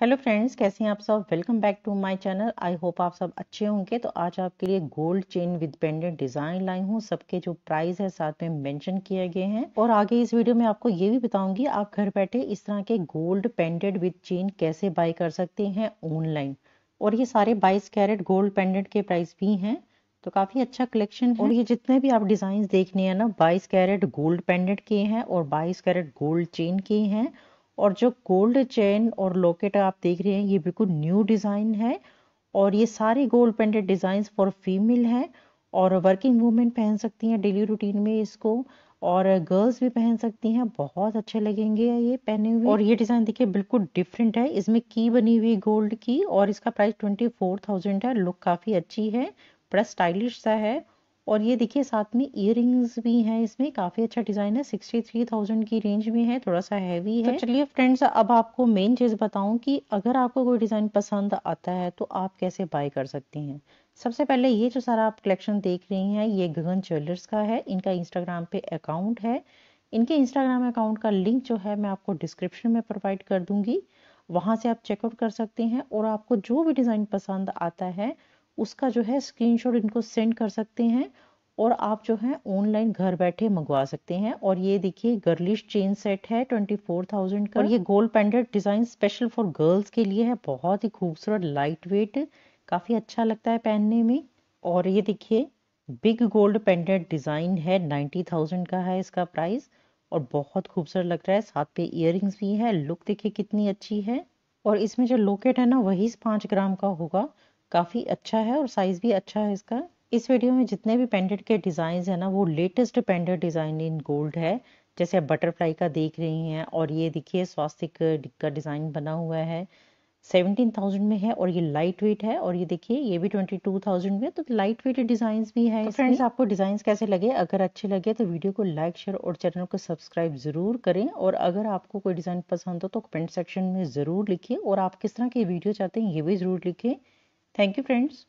Hello friends कैसे हैं आप सब welcome back to my channel I hope आप सब अच्छे होंगे तो आज आपके लिए gold chain with pendant design लाई हूँ सबके जो प्राइस है साथ में मेंशन किए गए हैं और आगे इस वीडियो में आपको ये भी बताऊंगी आप घर बैठे इस तरह के गोल्ड पेंडेंट विद चेन कैसे बाय कर सकते हैं ऑनलाइन और ये सारे बाईस कैरेट गोल्ड पेंडेंट के प्राइस भी हैं तो काफी अच्छा कलेक्शन और ये जितने भी आप डिजाइन देखने हैं ना बाईस कैरेट गोल्ड पेंडेंट के हैं और बाईस कैरेट गोल्ड चेन के हैं और जो गोल्ड चेन और लॉकेट आप देख रहे हैं ये बिल्कुल न्यू डिज़ाइन है और ये सारे gold painted design for female हैं और वर्किंग वूमेन पहन सकती हैं डेली रूटीन में इसको और गर्ल्स भी पहन सकती हैं बहुत अच्छे लगेंगे ये पहने हुए और ये डिज़ाइन देखिए बिल्कुल डिफरेंट है इसमें की बनी हुई गोल्ड की और इसका प्राइस ट्वेंटी फोर थाउजेंड है लुक काफ़ी अच्छी है बड़ा स्टाइलिश सा है और ये देखिए साथ में इयर भी हैं इसमें काफ़ी अच्छा डिज़ाइन है सिक्सटी थ्री थाउजेंड की रेंज में है थोड़ा सा हैवी तो है तो चलिए फ्रेंड्स अब आपको मेन चीज़ बताऊं कि अगर आपको कोई डिज़ाइन पसंद आता है तो आप कैसे बाय कर सकते हैं सबसे पहले ये जो सारा आप कलेक्शन देख रही हैं ये गगन ज्वेलर्स का है इनका इंस्टाग्राम पे अकाउंट है इनके इंस्टाग्राम अकाउंट का लिंक जो है मैं आपको डिस्क्रिप्शन में प्रोवाइड कर दूंगी वहां से आप चेकआउट कर सकते हैं और आपको जो भी डिज़ाइन पसंद आता है उसका जो है स्क्रीनशॉट इनको सेंड कर सकते हैं और आप जो है ऑनलाइन घर बैठे मंगवा सकते हैं और ये देखिए गर्लिश चेन सेट है ट्वेंटी फोर थाउजेंड का और ये gold pendant design special for girls के लिए है बहुत ही खूबसूरत लाइट वेट काफ़ी अच्छा लगता है पहनने में और ये देखिए बिग गोल्ड पेंडेंट डिज़ाइन है नाइन्टी थाउजेंड का है इसका प्राइस और बहुत खूबसूरत लग रहा है साथ पे इयर भी है लुक देखिए कितनी अच्छी है और इसमें जो लोकेट है ना वही पांच ग्राम का होगा काफ़ी अच्छा है और साइज़ भी अच्छा है इसका इस वीडियो में जितने भी पेंडेंट के डिज़ाइन है ना वो latest pendant design in gold है जैसे आप बटरफ्लाई का देख रही हैं और ये देखिए स्वास्तिक का डिज़ाइन बना हुआ है सेवनटीन थाउजेंड में है और ये लाइट वेट है और ये देखिए ये भी ट्वेंटी टू थाउजेंड में तो लाइट वेट डिजाइन भी है तो फ्रेंड्स आपको डिजाइन कैसे लगे अगर अच्छे लगे तो वीडियो को लाइक शेयर और चैनल को सब्सक्राइब जरूर करें और अगर आपको कोई डिजाइन पसंद हो तो कमेंट सेक्शन में जरूर लिखिए और आप किस तरह की वीडियो चाहते हैं ये भी जरूर लिखें Thank you friends.